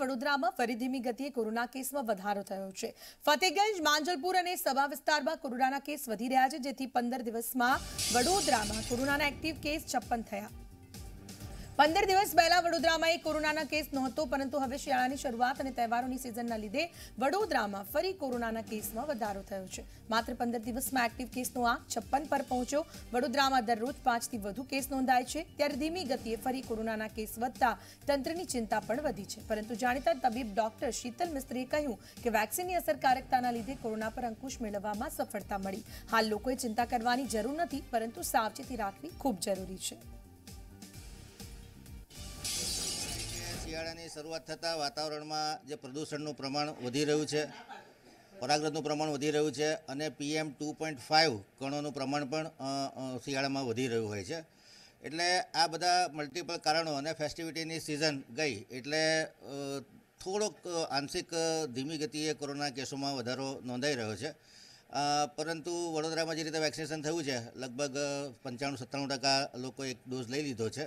વડોદરામાં ફરી ધીમી ગતિએ કોરોના કેસમાં વધારો થયો છે ફતેગંજ માંજલપુર અને સભા વિસ્તારમાં કોરોનાના કેસ વધી રહ્યા છે જેથી પંદર દિવસમાં વડોદરામાં કોરોનાના એક્ટિવ કેસ છપ્પન થયા પંદર દિવસ પહેલા વડોદરામાં એક કોરોનાના કેસ નહોતો પરંતુ હવે શિયાળાની શરૂઆત અને તહેવારોની સિઝનના લીધે વડોદરામાં ફરી કોરોનાના કેસમાં વધારો થયો છે માત્ર પંદર દિવસમાં એક્ટિવ કેસનો આંક છપ્પન પર પહોંચ્યો વડોદરામાં દરરોજ પાંચથી વધુ કેસ નોંધાય છે ત્યારે ધીમી ગતિએ ફરી કોરોનાના કેસ વધતા તંત્રની ચિંતા પણ વધી છે પરંતુ જાણીતા તબીબ ડોક્ટર શીતલ મિસ્ત્રીએ કહ્યું કે વેક્સિનની અસરકારકતાના લીધે કોરોના પર અંકુશ મેળવવામાં સફળતા મળી હાલ લોકોએ ચિંતા કરવાની જરૂર નથી પરંતુ સાવચેતી રાખવી ખૂબ જરૂરી છે શિયાળાની શરૂઆત થતાં વાતાવરણમાં જે પ્રદૂષણનું પ્રમાણ વધી રહ્યું છે પરાગ્રતનું પ્રમાણ વધી રહ્યું છે અને પીએમ ટુ પોઈન્ટ ફાઇવ કણોનું પ્રમાણ પણ શિયાળામાં વધી રહ્યું હોય છે એટલે આ બધા મલ્ટિપલ કારણો અને ફેસ્ટિવિટીની સિઝન ગઈ એટલે થોડોક આંશિક ધીમી ગતિએ કોરોના કેસોમાં વધારો નોંધાઈ રહ્યો છે પરંતુ વડોદરામાં જે રીતે વેક્સિનેશન થયું છે લગભગ પંચાણું સત્તાણું ટકા લોકો એક ડોઝ લઈ લીધો છે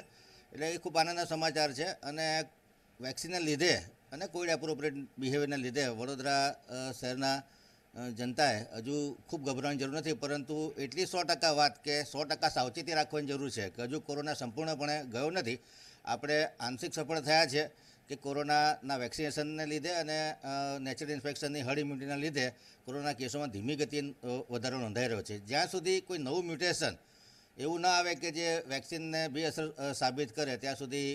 એટલે એ ખૂબ આનંદના સમાચાર છે અને વેક્સિનના લીધે અને કોવિડ એપ્રોપ્રિએટ બિહેવિયરના લીધે વડોદરા શહેરના જનતાએ હજુ ખૂબ ગભરાવાની જરૂર નથી પરંતુ એટલી સો ટકા વાત કે સો ટકા સાવચેતી રાખવાની જરૂર છે કે હજુ કોરોના સંપૂર્ણપણે ગયો નથી આપણે આંશિક સફળ થયા છે કે કોરોનાના વેક્સિનેશનને લીધે અને નેચરલ ઇન્ફેક્શનની હર્ડ ઇમ્યુનિટીના લીધે કોરોના કેસોમાં ધીમી ગતિ વધારો નોંધાઈ રહ્યો છે જ્યાં સુધી કોઈ નવું મ્યુટેશન એવું ના આવે કે જે વેક્સિનને બેઅસર સાબિત કરે ત્યાં સુધી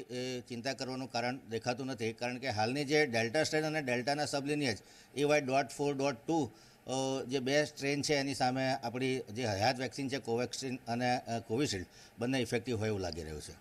ચિંતા કરવાનું કારણ દેખાતું નથી કારણ કે હાલની જે ડેલ્ટા સ્ટ્રેન અને ડેલ્ટાના sublineage A Y dot four dot two જે બે સ્ટ્રેન છે એની સામે આપણી જે હયાત વેક્સિન છે કોવેક્સિન અને કોવિશિલ્ડ બંને ઇફેક્ટિવ હોય એવું લાગી રહ્યું છે